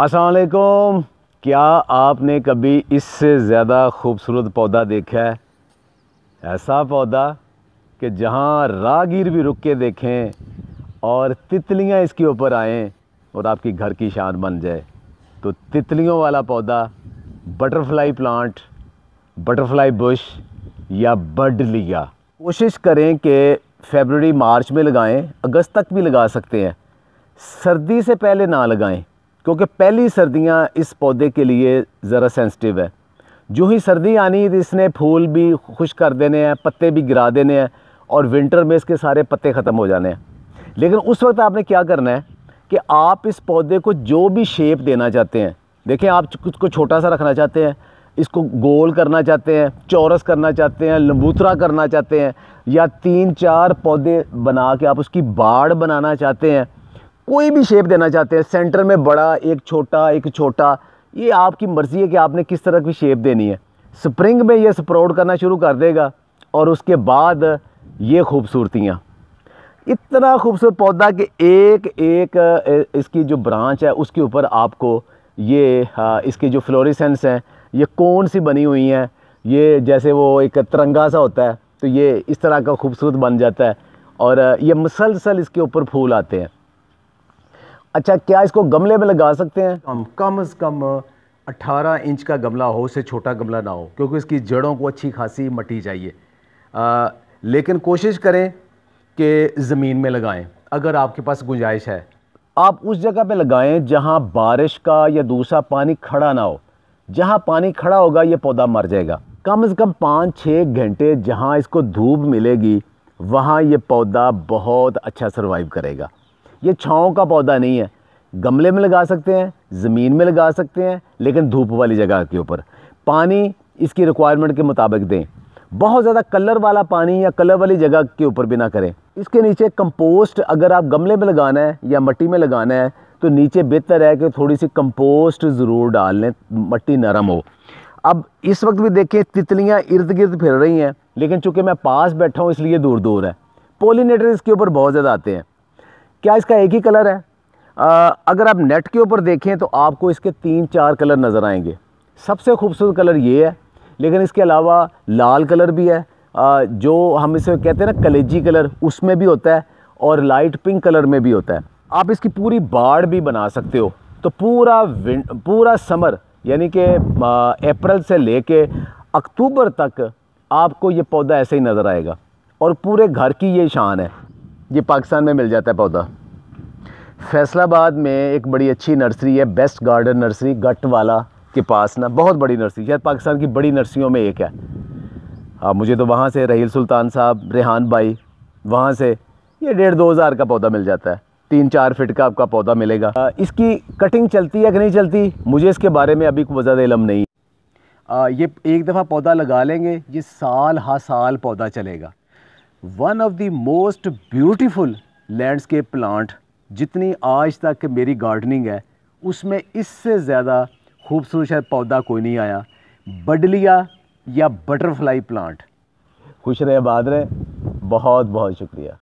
असलकुम क्या आपने कभी इससे ज़्यादा खूबसूरत पौधा देखा है ऐसा पौधा कि जहाँ राहगीर भी रुक के देखें और तितलियाँ इसके ऊपर आएँ और आपकी घर की शान बन जाए तो तितलियों वाला पौधा बटरफ्लाई प्लांट बटरफ्लाई बुश या बड लिया कोशिश करें कि फेबररी मार्च में लगाएं अगस्त तक भी लगा सकते हैं सर्दी से पहले ना लगाएं क्योंकि पहली सर्दियाँ इस पौधे के लिए ज़रा सेंसिटिव है जो ही सर्दी आनी तो इसने फूल भी खुश कर देने हैं पत्ते भी गिरा देने हैं और विंटर में इसके सारे पत्ते ख़त्म हो जाने हैं लेकिन उस वक्त आपने क्या करना है कि आप इस पौधे को जो भी शेप देना चाहते हैं देखें आप इसको छोटा सा रखना चाहते हैं इसको गोल करना चाहते हैं चौरस करना चाहते हैं लंबूतरा करना चाहते हैं या तीन चार पौधे बना के आप उसकी बाड़ बनाना चाहते हैं कोई भी शेप देना चाहते हैं सेंटर में बड़ा एक छोटा एक छोटा ये आपकी मर्ज़ी है कि आपने किस तरह की शेप देनी है स्प्रिंग में ये स्प्राउड करना शुरू कर देगा और उसके बाद ये खूबसूरतियाँ इतना खूबसूरत पौधा कि एक एक इसकी जो ब्रांच है उसके ऊपर आपको ये इसके जो फ्लोरिसेंस हैं ये कौन सी बनी हुई हैं ये जैसे वो एक तिरंगा सा होता है तो ये इस तरह का खूबसूरत बन जाता है और ये मुसलसल इसके ऊपर फूल आते हैं अच्छा क्या इसको गमले में लगा सकते हैं कम कम अज़ कम 18 इंच का गमला हो उससे छोटा गमला ना हो क्योंकि इसकी जड़ों को अच्छी खासी मटी चाहिए आ, लेकिन कोशिश करें कि ज़मीन में लगाएं अगर आपके पास गुंजाइश है आप उस जगह पे लगाएं जहाँ बारिश का या दूसरा पानी खड़ा ना हो जहाँ पानी खड़ा होगा ये पौधा मर जाएगा कम से कम पाँच छः घंटे जहाँ इसको धूप मिलेगी वहाँ ये पौधा बहुत अच्छा सर्वाइव करेगा ये छाँव का पौधा नहीं है गमले में लगा सकते हैं ज़मीन में लगा सकते हैं लेकिन धूप वाली जगह के ऊपर पानी इसकी रिक्वायरमेंट के मुताबिक दें बहुत ज़्यादा कलर वाला पानी या कलर वाली जगह के ऊपर भी ना करें इसके नीचे कंपोस्ट अगर आप गमले में लगाना है या मट्टी में लगाना है तो नीचे बेहतर है कि थोड़ी सी कंपोस्ट ज़रूर डाल लें मट्टी नरम हो अब इस वक्त भी देखें तितलियाँ इर्द गिर्द फिर रही हैं लेकिन चूँकि मैं पास बैठा हूँ इसलिए दूर दूर है पोलिनेटर इसके ऊपर बहुत ज़्यादा आते हैं क्या इसका एक ही कलर है आ, अगर आप नेट के ऊपर देखें तो आपको इसके तीन चार कलर नज़र आएंगे सबसे खूबसूरत कलर ये है लेकिन इसके अलावा लाल कलर भी है आ, जो हम इसे कहते हैं ना कलेजी कलर उसमें भी होता है और लाइट पिंक कलर में भी होता है आप इसकी पूरी बाड़ भी बना सकते हो तो पूरा पूरा समर यानी कि अप्रैल से ले कर अक्टूबर तक आपको ये पौधा ऐसे ही नज़र आएगा और पूरे घर की ये शान है ये पाकिस्तान में मिल जाता है पौधा फैसलाबाद में एक बड़ी अच्छी नर्सरी है बेस्ट गार्डन नर्सरी गट वाला के पास ना बहुत बड़ी नर्सरी शायद पाकिस्तान की बड़ी नर्सरियों में एक है अब मुझे तो वहाँ से रहील सुल्तान साहब रेहान भाई वहाँ से ये डेढ़ दो हज़ार का पौधा मिल जाता है तीन चार फिट का आपका पौधा मिलेगा इसकी कटिंग चलती है कि नहीं चलती मुझे इसके बारे में अभी कोई ज़्यादा इलम नहीं ये एक दफ़ा पौधा लगा लेंगे ये साल हा साल पौधा चलेगा one of the most beautiful landscape plant जितनी आज तक मेरी गार्डनिंग है उसमें इससे ज़्यादा खूबसूरत शायद पौधा कोई नहीं आया बडलिया या बटरफ्लाई प्लांट खुश रहे बाद रहे बहुत बहुत शुक्रिया